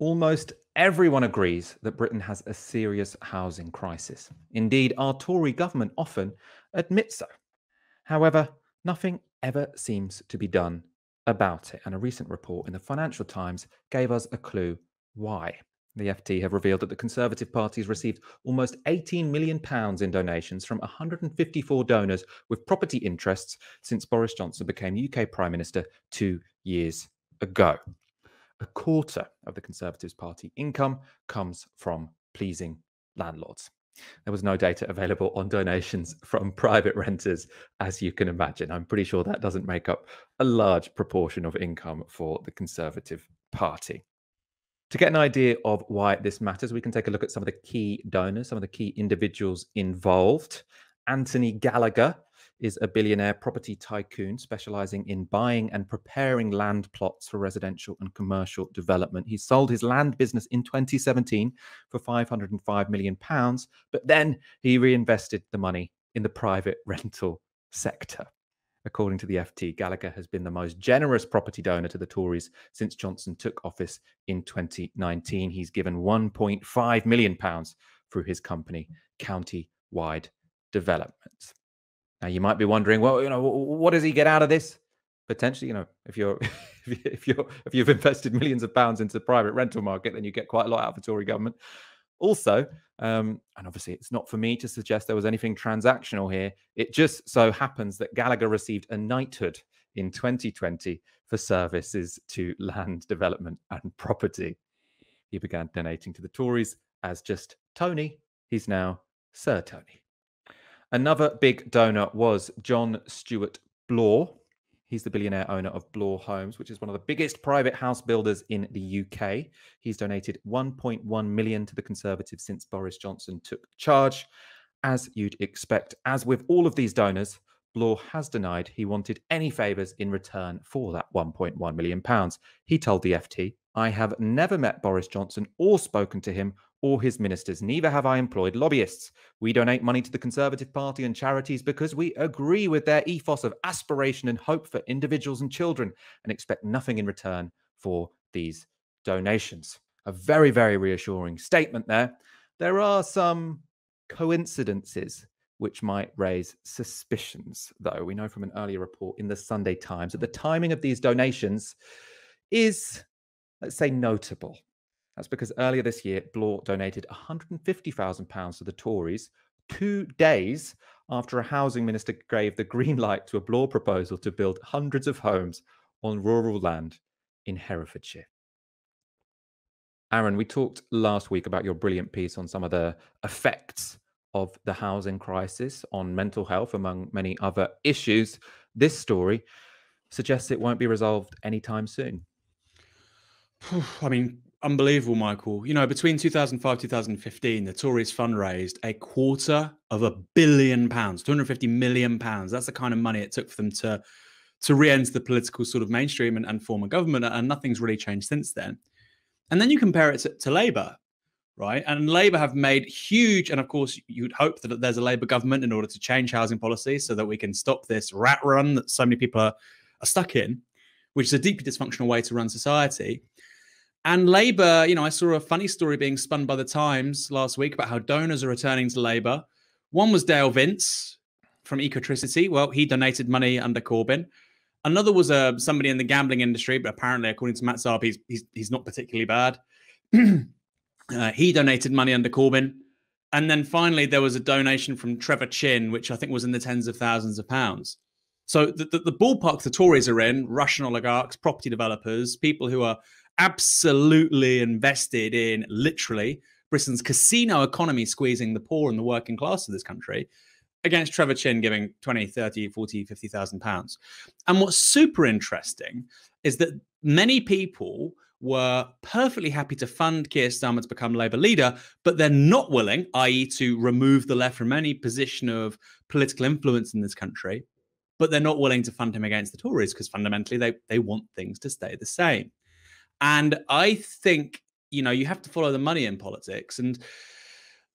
Almost everyone agrees that Britain has a serious housing crisis. Indeed, our Tory government often admits so. However, nothing ever seems to be done about it. And a recent report in the Financial Times gave us a clue why. The FT have revealed that the Conservative Party has received almost £18 million in donations from 154 donors with property interests since Boris Johnson became UK Prime Minister two years ago a quarter of the Conservatives' Party income comes from pleasing landlords. There was no data available on donations from private renters, as you can imagine. I'm pretty sure that doesn't make up a large proportion of income for the Conservative Party. To get an idea of why this matters, we can take a look at some of the key donors, some of the key individuals involved. Anthony Gallagher is a billionaire property tycoon specializing in buying and preparing land plots for residential and commercial development. He sold his land business in 2017 for 505 million pounds, but then he reinvested the money in the private rental sector. According to the FT, Gallagher has been the most generous property donor to the Tories since Johnson took office in 2019. He's given 1.5 million pounds through his company, County Wide Development. Now you might be wondering, well, you know, what does he get out of this? Potentially, you know, if you're if you're if you've invested millions of pounds into the private rental market, then you get quite a lot out of the Tory government. Also, um, and obviously, it's not for me to suggest there was anything transactional here. It just so happens that Gallagher received a knighthood in 2020 for services to land development and property. He began donating to the Tories as just Tony. He's now Sir Tony. Another big donor was John Stuart Blaw. He's the billionaire owner of Blaw Homes, which is one of the biggest private house builders in the UK. He's donated 1.1 million to the Conservatives since Boris Johnson took charge. As you'd expect, as with all of these donors, Blaw has denied he wanted any favours in return for that 1.1 million pounds. He told the FT, "I have never met Boris Johnson or spoken to him or his ministers. Neither have I employed lobbyists. We donate money to the Conservative Party and charities because we agree with their ethos of aspiration and hope for individuals and children and expect nothing in return for these donations. A very, very reassuring statement there. There are some coincidences which might raise suspicions, though. We know from an earlier report in the Sunday Times that the timing of these donations is, let's say, notable that's because earlier this year, Bloor donated £150,000 to the Tories two days after a housing minister gave the green light to a Bloor proposal to build hundreds of homes on rural land in Herefordshire. Aaron, we talked last week about your brilliant piece on some of the effects of the housing crisis on mental health, among many other issues. This story suggests it won't be resolved anytime soon. I mean, unbelievable, Michael. You know, between 2005 2015, the Tories fundraised a quarter of a billion pounds, 250 million pounds. That's the kind of money it took for them to to re-enter the political sort of mainstream and, and form a government, and nothing's really changed since then. And then you compare it to, to Labour, right? And Labour have made huge, and of course, you'd hope that there's a Labour government in order to change housing policy so that we can stop this rat run that so many people are, are stuck in, which is a deeply dysfunctional way to run society. And Labour, you know, I saw a funny story being spun by the Times last week about how donors are returning to Labour. One was Dale Vince from Ecotricity. Well, he donated money under Corbyn. Another was uh, somebody in the gambling industry, but apparently, according to Matt Saab, he's, he's, he's not particularly bad. uh, he donated money under Corbyn. And then finally, there was a donation from Trevor Chin, which I think was in the tens of thousands of pounds. So the, the, the ballpark the Tories are in, Russian oligarchs, property developers, people who are absolutely invested in literally Britain's casino economy squeezing the poor and the working class of this country against Trevor Chin giving 20, 30, 40, 50,000 pounds. And what's super interesting is that many people were perfectly happy to fund Keir Starmer to become Labour leader, but they're not willing, i.e., to remove the left from any position of political influence in this country, but they're not willing to fund him against the Tories because fundamentally they, they want things to stay the same. And I think, you know, you have to follow the money in politics. And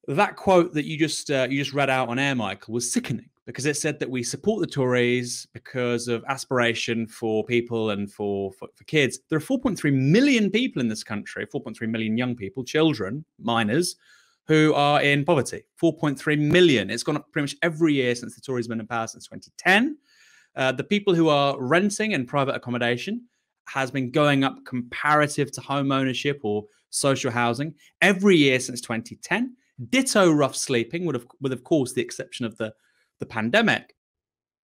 that quote that you just uh, you just read out on air, Michael, was sickening because it said that we support the Tories because of aspiration for people and for, for, for kids. There are 4.3 million people in this country, 4.3 million young people, children, minors, who are in poverty. 4.3 million. It's gone up pretty much every year since the Tories been in power since 2010. Uh, the people who are renting in private accommodation has been going up comparative to home ownership or social housing every year since 2010. Ditto rough sleeping, would have, with of course the exception of the, the pandemic.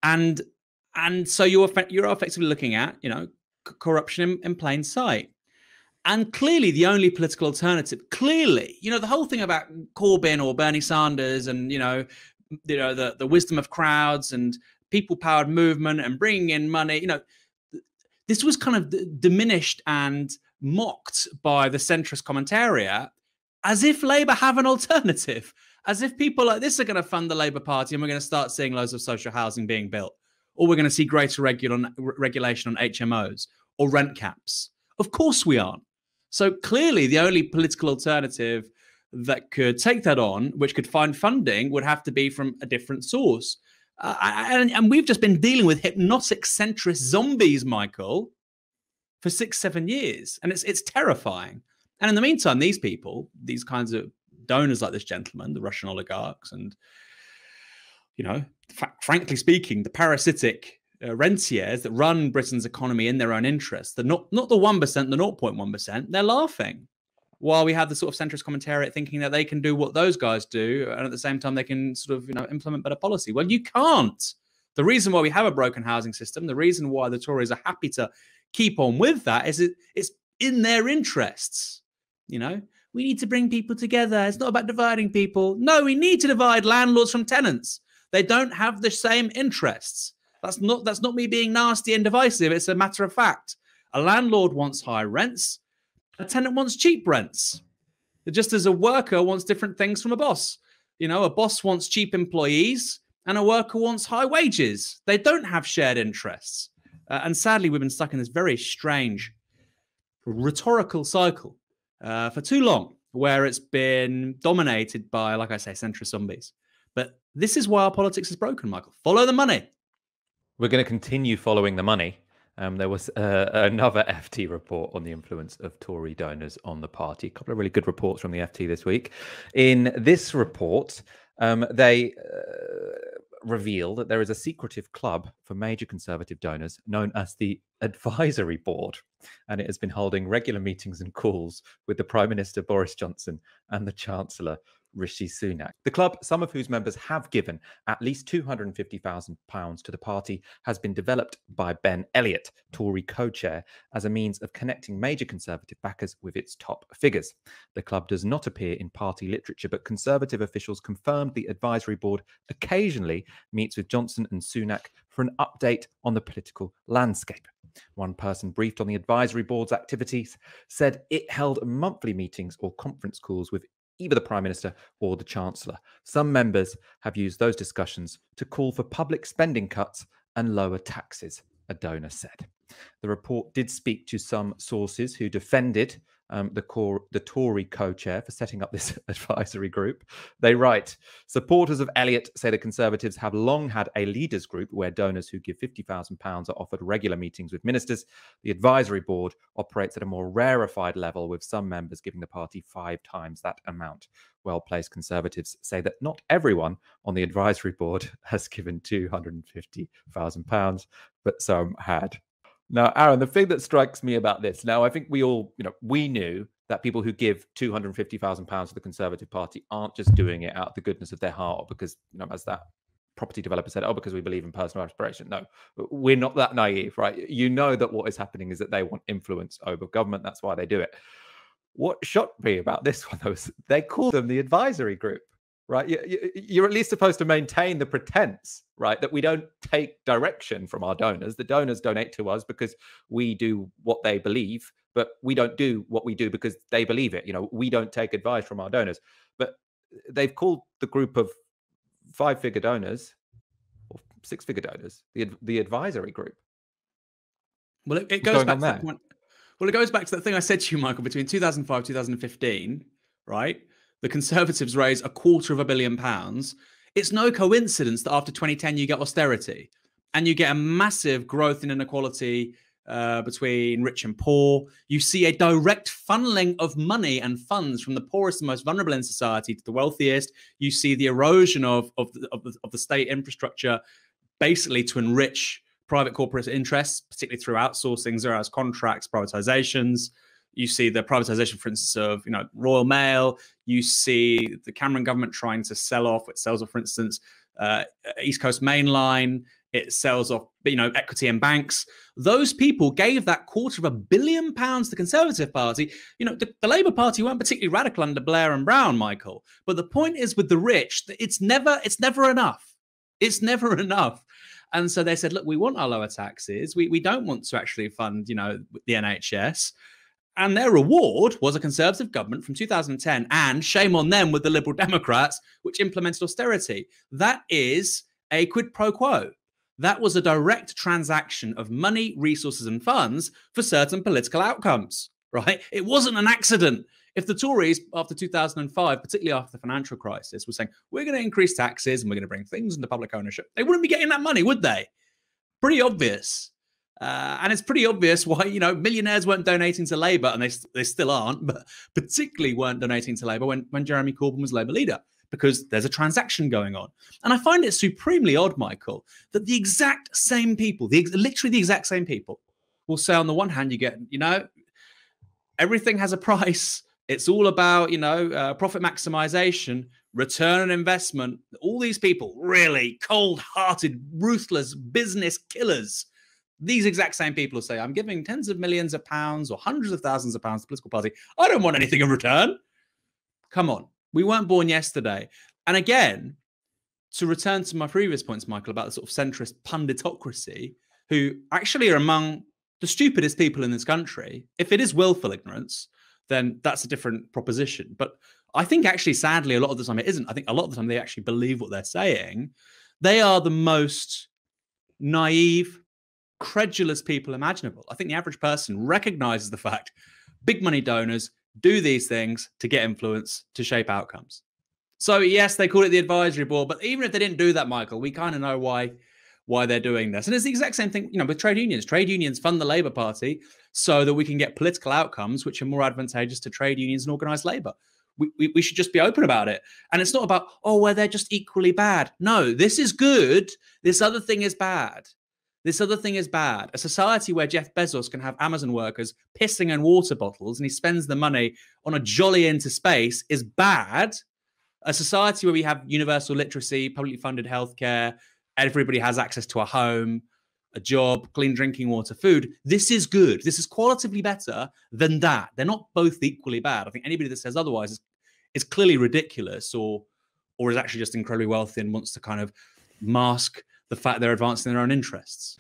And and so you're you're effectively looking at you know corruption in, in plain sight. And clearly, the only political alternative, clearly, you know, the whole thing about Corbyn or Bernie Sanders and you know, you know, the the wisdom of crowds and people powered movement and bringing in money, you know, this was kind of d- diminished and mocked by the centrist commentaria as if Labour have an alternative, as if people like this are going to fund the Labour Party and we're going to start seeing loads of social housing being built, or we're going to see greater regulation on HMOs or rent caps. Of course we aren't. So clearly, the only political alternative that could take that on, which could find funding, would have to be from a different source. Uh, and, and we've just been dealing with hypnotic centrist zombies, Michael, for six, seven years. And it's, it's terrifying. And in the meantime, these people, these kinds of donors like this gentleman, the Russian oligarchs, and, you know, fa- frankly speaking, the parasitic uh, rentiers that run Britain's economy in their own interests, the not, not the 1%, the 0.1%, they're laughing while we have the sort of centrist commentariat thinking that they can do what those guys do, and at the same time they can sort of you know implement better policy. Well, you can't. The reason why we have a broken housing system, the reason why the Tories are happy to keep on with that is it, it's in their interests. You know, we need to bring people together. It's not about dividing people. No, we need to divide landlords from tenants. They don't have the same interests. That's not that's not me being nasty and divisive. It's a matter of fact. A landlord wants high rents. A tenant wants cheap rents. Just as a worker wants different things from a boss. You know, a boss wants cheap employees and a worker wants high wages. They don't have shared interests. Uh, and sadly, we've been stuck in this very strange rhetorical cycle uh, for too long, where it's been dominated by, like I say, centrist zombies. But this is why our politics is broken, Michael. Follow the money. We're going to continue following the money um, there was uh, another FT report on the influence of Tory donors on the party. A couple of really good reports from the FT this week. In this report, um, they uh, reveal that there is a secretive club for major Conservative donors known as the Advisory Board, and it has been holding regular meetings and calls with the Prime Minister Boris Johnson and the Chancellor Rishi Sunak. The club, some of whose members have given at least £250,000 to the party, has been developed by Ben Elliott, Tory co chair, as a means of connecting major Conservative backers with its top figures. The club does not appear in party literature, but Conservative officials confirmed the advisory board occasionally meets with Johnson and Sunak for an update on the political landscape. One person briefed on the advisory board's activities said it held monthly meetings or conference calls with either the Prime Minister or the Chancellor. Some members have used those discussions to call for public spending cuts and lower taxes, a donor said. The report did speak to some sources who defended um, the, core, the Tory co-chair for setting up this advisory group. They write, supporters of Elliot say the Conservatives have long had a leaders group where donors who give £50,000 are offered regular meetings with ministers. The advisory board operates at a more rarefied level, with some members giving the party five times that amount. Well-placed Conservatives say that not everyone on the advisory board has given £250,000, but some had. Now, Aaron, the thing that strikes me about this, now I think we all, you know, we knew that people who give two hundred and fifty thousand pounds to the Conservative Party aren't just doing it out of the goodness of their heart, because you know, as that property developer said, "Oh, because we believe in personal aspiration." No, we're not that naive, right? You know that what is happening is that they want influence over government. That's why they do it. What shocked me about this one though is they call them the advisory group right? You're at least supposed to maintain the pretense, right? That we don't take direction from our donors. The donors donate to us because we do what they believe, but we don't do what we do because they believe it. You know, we don't take advice from our donors. But they've called the group of five figure donors or six figure donors the, the advisory group. Well, it, it goes back to that point. Well, it goes back to that thing I said to you, Michael, between 2005, 2015, right? the Conservatives raise a quarter of a billion pounds, it's no coincidence that after 2010 you get austerity and you get a massive growth in inequality uh, between rich and poor. You see a direct funneling of money and funds from the poorest and most vulnerable in society to the wealthiest. You see the erosion of, of, the, of, the, of the state infrastructure basically to enrich private corporate interests, particularly through outsourcing, zero hours contracts, privatizations. You see the privatization, for instance, of you know Royal Mail. You see the Cameron government trying to sell off. It sells off, for instance, uh, East Coast Main Line. It sells off, you know, equity and banks. Those people gave that quarter of a billion pounds to the Conservative Party. You know, the, the Labour Party weren't particularly radical under Blair and Brown, Michael. But the point is, with the rich, it's never, it's never enough. It's never enough. And so they said, look, we want our lower taxes. We, we don't want to actually fund, you know, the NHS. And their reward was a Conservative government from 2010, and shame on them with the Liberal Democrats, which implemented austerity. That is a quid pro quo. That was a direct transaction of money, resources, and funds for certain political outcomes, right? It wasn't an accident. If the Tories, after 2005, particularly after the financial crisis, were saying, we're going to increase taxes and we're going to bring things into public ownership, they wouldn't be getting that money, would they? Pretty obvious. Uh, and it's pretty obvious why you know millionaires weren't donating to Labour, and they they still aren't, but particularly weren't donating to Labour when when Jeremy Corbyn was Labour leader because there's a transaction going on. And I find it supremely odd, Michael, that the exact same people, the literally the exact same people, will say on the one hand you get you know everything has a price. It's all about you know uh, profit maximization, return on investment. All these people really cold-hearted, ruthless business killers these exact same people who say, I'm giving tens of millions of pounds or hundreds of thousands of pounds to political party. I don't want anything in return. Come on. We weren't born yesterday. And again, to return to my previous points, Michael, about the sort of centrist punditocracy, who actually are among the stupidest people in this country. If it is willful ignorance, then that's a different proposition. But I think actually, sadly, a lot of the time it isn't. I think a lot of the time they actually believe what they're saying. They are the most naive, credulous people imaginable. I think the average person recognizes the fact big money donors do these things to get influence to shape outcomes. So yes, they call it the advisory board, but even if they didn't do that, Michael, we kind of know why why they're doing this. And it's the exact same thing, you know, with trade unions. Trade unions fund the Labour Party so that we can get political outcomes which are more advantageous to trade unions and organised labour. We, we, we should just be open about it. And it's not about, oh, well, they're just equally bad. No, this is good. This other thing is bad. This other thing is bad. A society where Jeff Bezos can have Amazon workers pissing in water bottles and he spends the money on a jolly into space is bad. A society where we have universal literacy, publicly funded healthcare, everybody has access to a home, a job, clean drinking water, food. This is good. This is qualitatively better than that. They're not both equally bad. I think anybody that says otherwise is, is clearly ridiculous or or is actually just incredibly wealthy and wants to kind of mask the fact they're advancing their own interests.